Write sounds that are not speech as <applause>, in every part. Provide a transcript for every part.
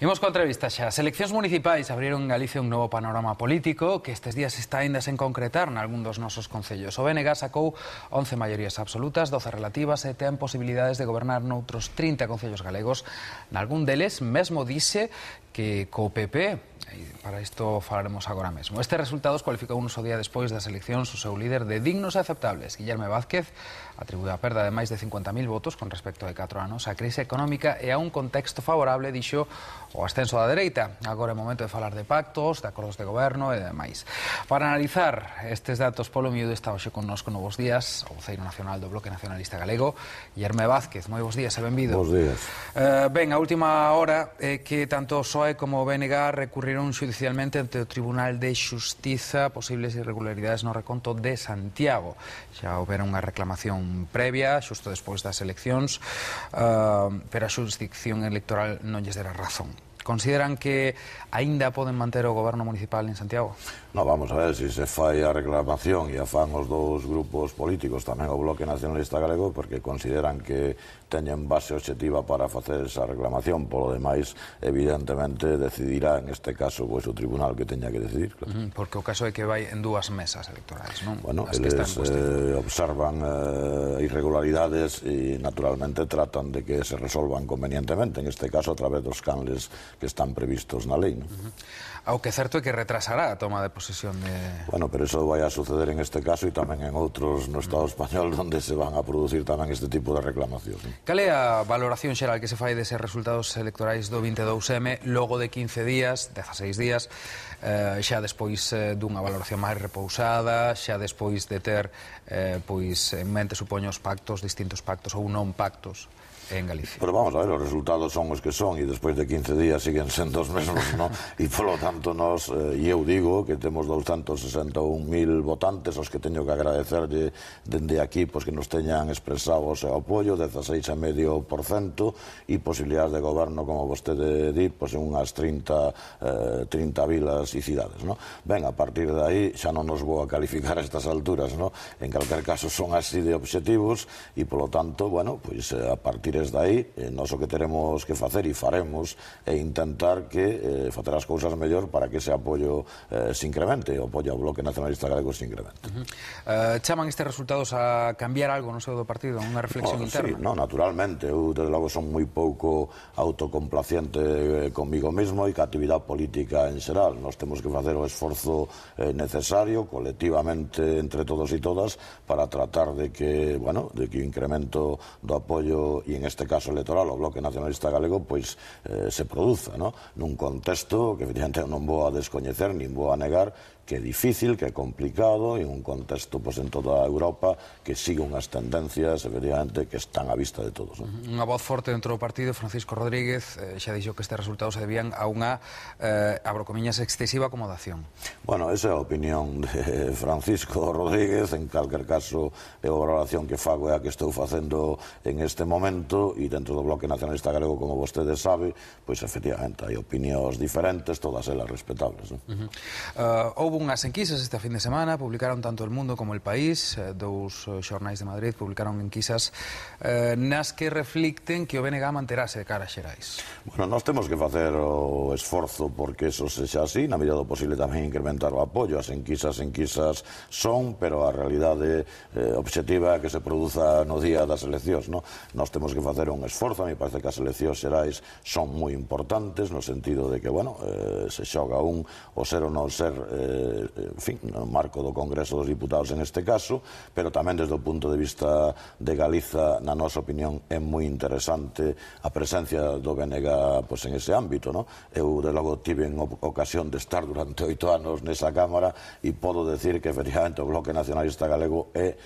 Imos coa entrevista xa. As eleccións municipais abriron en Galicia un novo panorama político que estes días está ainda sen concretar en algún dos nosos concellos. O BNG sacou 11 maiorías absolutas, 12 relativas e ten posibilidades de gobernar noutros 30 concellos galegos. Nalgún deles mesmo dice que co PP E para isto falaremos agora mesmo. Estes resultados cualificou un uso día despois das eleccións o seu líder de dignos e aceptables. Guillerme Vázquez atribuiu a perda de máis de 50.000 votos con respecto de 4 anos á crise económica e a un contexto favorable, dixo, o ascenso da dereita. Agora é momento de falar de pactos, de acordos de goberno e demais. Para analizar estes datos polo miúdo está hoxe con Novos Días, o Ceiro Nacional do Bloque Nacionalista Galego, Guillerme Vázquez. Moi bons días e benvido. Bons días. Eh, ben, a última hora eh, que tanto o PSOE como o BNG recurrieron recorreron judicialmente ante o Tribunal de Xustiza posibles irregularidades no reconto de Santiago. Xa houbera unha reclamación previa, xusto despois das eleccións, uh, pero a xurisdicción electoral non lles dera razón. Consideran que aínda poden manter o goberno municipal en Santiago? No, vamos a ver, se si se fai a reclamación e a fan os dous grupos políticos, tamén o Bloque Nacionalista Galego, porque consideran que teñen base objetiva para facer esa reclamación. Polo demais, evidentemente, decidirá en este caso pues, pois, o tribunal que teña que decidir. Claro. porque o caso é que vai en dúas mesas electorais, non? Bueno, As eles eh, observan eh, irregularidades e naturalmente tratan de que se resolvan convenientemente, en este caso a través dos canles que están previstos na lei. Non? Uh -huh. Ao que certo é que retrasará a toma de posesión de... Bueno, pero eso vai a suceder en este caso e tamén en outros no Estado español <laughs> onde se van a producir tamén este tipo de reclamacións. Cal é a valoración xeral que se fai dese resultados electorais do 22M logo de 15 días, 16 días, eh, xa despois eh, dunha valoración máis repousada, xa despois de ter eh, pois en mente supoño os pactos, distintos pactos ou non pactos en Galicia. Pero vamos a ver, os resultados son os que son e despois de 15 días siguen sendo os mesmos, non? E polo tanto nos, eh, eu digo que temos 261.000 votantes os que teño que agradecerlle dende aquí pois que nos teñan expresado o seu apoio, 16,5% e posibilidades de goberno, como vostede di, pois unhas 30, eh, 30 vilas e cidades, non? Ben, a partir de aí xa non nos vou a calificar a estas alturas, non? En calquer caso son así de obxectivos e polo tanto, bueno, pois eh, a partir desde aí eh, nós o que teremos que facer e faremos é intentar que eh, facer as cousas mellor para que ese apoio eh, se incremente, o apoio ao Bloque Nacionalista Galego se incremente. Uh eh, -huh. uh, chaman estes resultados a cambiar algo no seu do partido, unha reflexión no, oh, interna? Sí, no, naturalmente, eu desde logo son moi pouco autocomplaciente eh, comigo mesmo e ca actividade política en xeral. Nós temos que facer o esforzo eh, necesario colectivamente entre todos e todas para tratar de que, bueno, de que incremento do apoio e en neste caso electoral, o Bloque Nacionalista Galego, pois eh, se produza, no? nun contexto que evidentemente non vou a descoñecer, nin vou a negar, que é difícil, que é complicado e un contexto pois, en toda a Europa que sigue unhas tendencias efectivamente que están á vista de todos. Non? Unha voz forte dentro do partido, Francisco Rodríguez, eh, xa dixo que este resultado se debían a unha, eh, abrocomiñas excesiva acomodación. Bueno, esa é a opinión de <laughs> Francisco Rodríguez, en calquer caso é a valoración que fago é a que estou facendo en este momento e dentro do Bloque Nacionalista Galego, como vostedes sabe, pois efectivamente hai opinións diferentes, todas elas respetables. Non? Uh -huh. uh, eh, houve unhas enquisas esta fin de semana, publicaron tanto El Mundo como El País, eh, dous eh, xornais de Madrid publicaron enquisas eh, nas que reflicten que o BNG manterase de cara a Xerais. Bueno, nós temos que facer o esforzo porque eso sexa así, na medida do posible tamén incrementar o apoio. As enquisas, enquisas son, pero a realidade eh, objetiva que se produza no día das eleccións, no? Nós temos que facer un esforzo, a mi parece que as eleccións xerais son moi importantes no sentido de que, bueno, eh, se xoga un o ser ou non ser eh, Eh, en fin, no marco do Congreso dos Diputados en este caso, pero tamén desde o punto de vista de Galiza, na nosa opinión, é moi interesante a presencia do BNG pois, en ese ámbito. No? Eu, de logo, tive en ocasión de estar durante oito anos nesa Cámara e podo decir que, efectivamente, o Bloque Nacionalista Galego é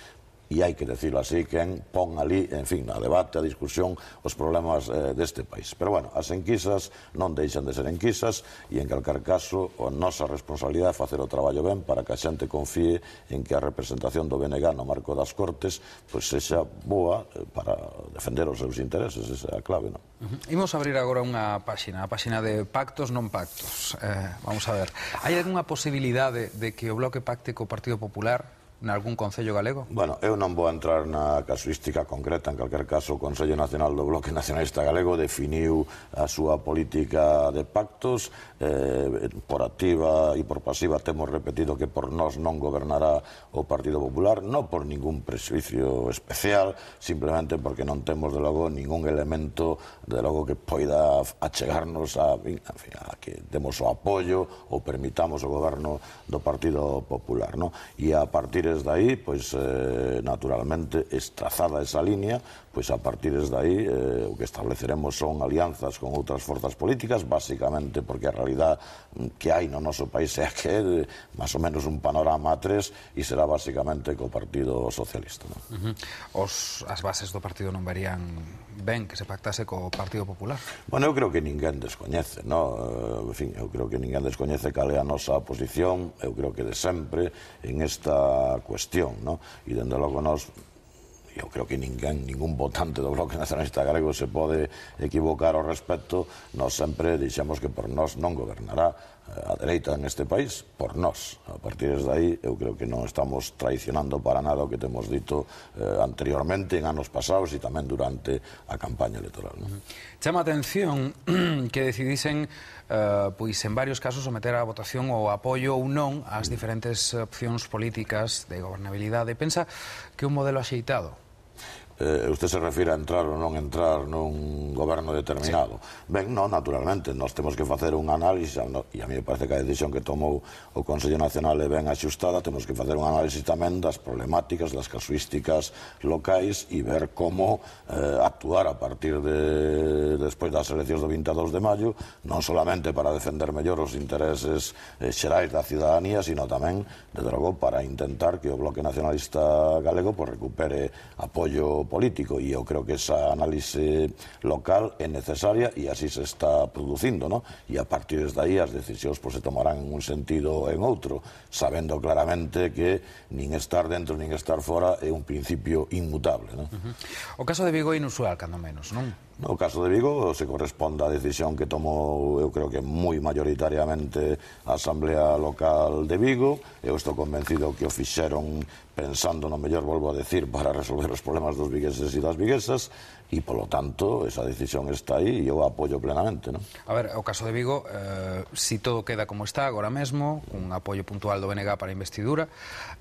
e hai que decirlo así, quen pon ali, en fin, a debate, a discusión, os problemas eh, deste país. Pero bueno, as enquisas non deixan de ser enquisas e en calcar caso a nosa responsabilidade é facer o traballo ben para que a xente confíe en que a representación do BNG no marco das Cortes pois sexa boa eh, para defender os seus intereses, esa é a clave, non? Imos abrir agora unha páxina, a páxina de pactos non pactos. Eh, vamos a ver. Hai algunha posibilidade de que o Bloque pacte co Partido Popular nalgún Concello galego? Bueno, eu non vou entrar na casuística concreta, en calquer caso, o Consello Nacional do Bloque Nacionalista Galego definiu a súa política de pactos, eh, por activa e por pasiva temos repetido que por nós non gobernará o Partido Popular, non por ningún prejuicio especial, simplemente porque non temos, de logo, ningún elemento, de logo, que poida achegarnos a, a, a que demos o apoio ou permitamos o goberno do Partido Popular, non? E a partir partires aí, pois, eh, naturalmente, estrazada esa línea, pois a partir de aí eh, o que estableceremos son alianzas con outras forzas políticas, basicamente porque a realidad mm, que hai no noso país é que é máis ou menos un panorama a tres e será basicamente co Partido Socialista. Non? Uh -huh. Os, as bases do partido non verían ben que se pactase co Partido Popular? Bueno, eu creo que ninguén descoñece, no? Eh, en fin, eu creo que ninguén descoñece cal é a nosa posición, eu creo que de sempre en esta a cuestión, no? E, dende logo, nós eu creo que ninguén, ningún votante do Bloque Nacionalista Galego se pode equivocar ao respecto, nós sempre dixemos que por nós non gobernará a dereita neste país por nós. A partir de aí, eu creo que non estamos traicionando para nada o que temos dito eh, anteriormente en anos pasados e tamén durante a campaña electoral. Non? Chama atención <clears throat> que decidisen eh, pois en varios casos someter a votación o apoio ou non ás diferentes opcións políticas de gobernabilidade. Pensa que un modelo axeitado eh, usted se refira a entrar ou non entrar nun goberno determinado. Sí. Ben, non, naturalmente, nós temos que facer un análisis, e a mí me parece que a decisión que tomou o Consello Nacional é ben axustada, temos que facer un análisis tamén das problemáticas, das casuísticas locais e ver como eh, actuar a partir de despois das eleccións do 22 de maio, non solamente para defender mellor os intereses eh, xerais da ciudadanía, sino tamén, de drogo, para intentar que o Bloque Nacionalista Galego pues, recupere apoio político e eu creo que esa análise local é necesaria e así se está producindo, ¿no? E a partir de aí as decisións pois, se tomarán en un sentido ou en outro, sabendo claramente que nin estar dentro nin estar fora é un principio inmutable, ¿no? Uh -huh. O caso de Vigo é inusual, cando menos, non? No caso de Vigo se corresponde a decisión que tomou, eu creo que moi mayoritariamente a Asamblea Local de Vigo. Eu estou convencido que o fixeron pensando no mellor, volvo a decir, <laughs> para resolver os problemas dos vigueses e das viguesas e, polo tanto, esa decisión está aí e eu apoio plenamente. ¿no? A ver, o caso de Vigo, eh, si todo queda como está agora mesmo, un apoio puntual do BNG para a investidura,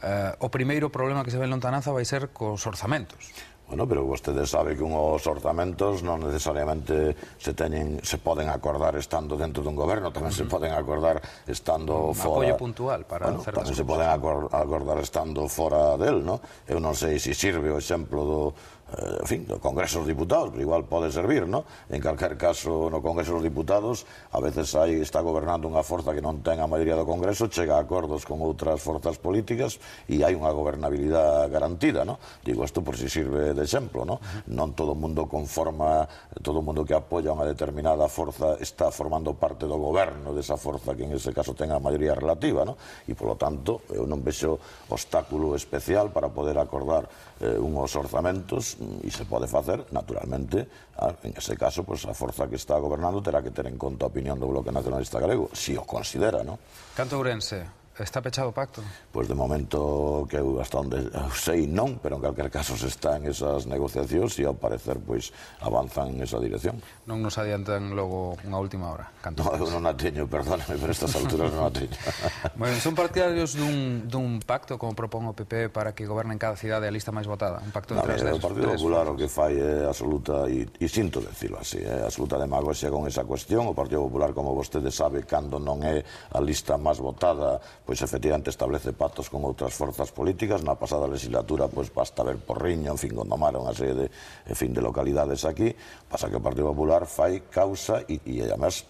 eh, o primeiro problema que se ve en lontananza vai ser cos orzamentos. Bueno, pero vostede sabe que unhos orzamentos non necesariamente se teñen se poden acordar estando dentro dun goberno, tamén uh -huh. se poden acordar estando un fora. Apoio puntual para bueno, tamén se poden acordar estando fora del, no? Eu non sei se sirve o exemplo do Eh, en fin, no Congreso dos Diputados, pero igual pode servir, no? En calquer caso, no Congreso dos Diputados, a veces hai, está gobernando unha forza que non ten a maioría do Congreso, chega a acordos con outras forzas políticas e hai unha gobernabilidade garantida, no? Digo, isto por si sirve de exemplo, no? Non todo o mundo conforma, todo o mundo que apoia unha determinada forza está formando parte do goberno desa forza que en ese caso ten a maioría relativa, no? E, polo tanto, eu non vexo obstáculo especial para poder acordar eh, unhos orzamentos e se pode facer, naturalmente, ah, en ese caso, pois a forza que está gobernando terá que ter en conta a opinión do Bloque Nacionalista Galego, se si o considera, non? Canto Ourense, Está pechado o pacto? Pois de momento que eu hasta onde eu sei non, pero en calquer caso se están esas negociacións e ao parecer pois avanzan en esa dirección. Non nos adiantan logo unha última hora. Canto no, eu non a teño, perdóname, pero estas alturas non a teño. <laughs> bueno, son partidarios dun, dun pacto como propón o PP para que gobernen cada cidade a lista máis votada, un pacto entre as o Partido Popular o que fai é absoluta e, e sinto decirlo así, é absoluta demagogia con esa cuestión, o Partido Popular como vostede sabe cando non é a lista máis votada pois efectivamente establece pactos con outras forzas políticas. Na pasada legislatura, pois basta ver Porriño, en fin, Gondomar, unha serie de, en fin, de localidades aquí. Pasa que o Partido Popular fai causa e, e además,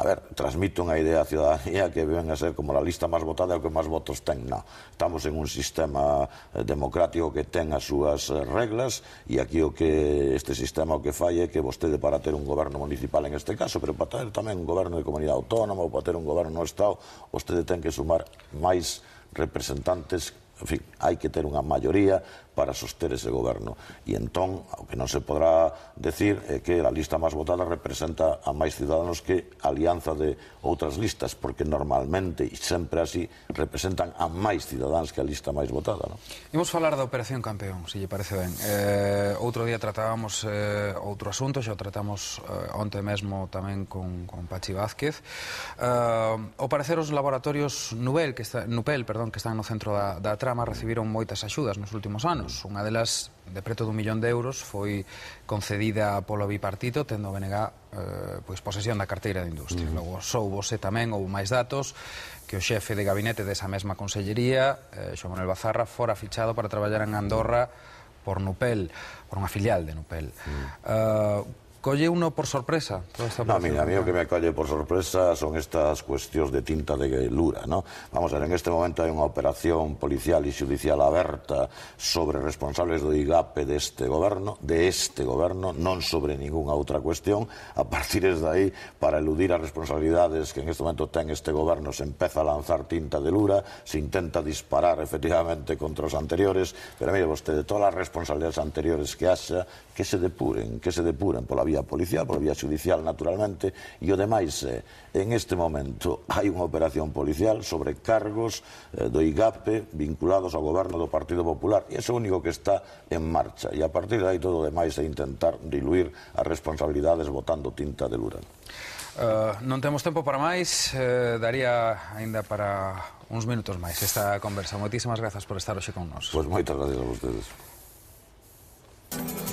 a ver, transmite unha idea á ciudadanía que ven a ser como a lista máis votada e o que máis votos ten, non. Estamos en un sistema eh, democrático que ten as súas eh, reglas e aquí o que este sistema o que fai é que vostede para ter un goberno municipal en este caso, pero para ter tamén un goberno de comunidade autónoma ou para ter un goberno no Estado, vostede ten que sumar máis representantes en fin, hai que ter unha maioría para soster ese goberno. E entón, o que non se podrá decir é que a lista máis votada representa a máis ciudadanos que a alianza de outras listas, porque normalmente e sempre así representan a máis cidadáns que a lista máis votada. Non? Imos falar da Operación Campeón, se lle parece ben. Eh, outro día tratábamos eh, outro asunto, xa o tratamos eh, onte mesmo tamén con, con Pachi Vázquez. Eh, o parecer os laboratorios Nubel, que está, Nupel, perdón, que están no centro da, da trama, recibiron moitas axudas nos últimos anos anos. Unha delas de preto dun millón de euros foi concedida polo bipartito tendo o BNG eh, pois posesión da carteira de industria. Uh -huh. Logo soubose tamén ou máis datos que o xefe de gabinete desa mesma consellería, eh, Xo Manuel Bazarra, fora fichado para traballar en Andorra por Nupel, por unha filial de Nupel. Uh eh, -huh. uh, colle uno por sorpresa toda esta no, mira, a mí o que me colle por sorpresa son estas cuestións de tinta de lura, ¿no? Vamos a ver, en este momento hai unha operación policial e judicial aberta sobre responsables do IGAPE deste goberno, de este goberno, non sobre ningunha outra cuestión, a partir de aí para eludir as responsabilidades que en este momento ten este goberno, se empeza a lanzar tinta de lura, se intenta disparar efectivamente contra os anteriores, pero mire vostede, todas as responsabilidades anteriores que haxa, que se depuren, que se depuren pola vía policial, pola vía judicial naturalmente e o demais eh, en este momento hai unha operación policial sobre cargos eh, do IGAPE eh, vinculados ao goberno do Partido Popular e é o único que está en marcha e a partir de aí todo o demais é intentar diluir as responsabilidades votando tinta de Lura. Uh, non temos tempo para máis, uh, daría aínda para uns minutos máis esta conversa. Moitísimas grazas por estar hoxe con nós. Pois pues moitas gracias a vostedes.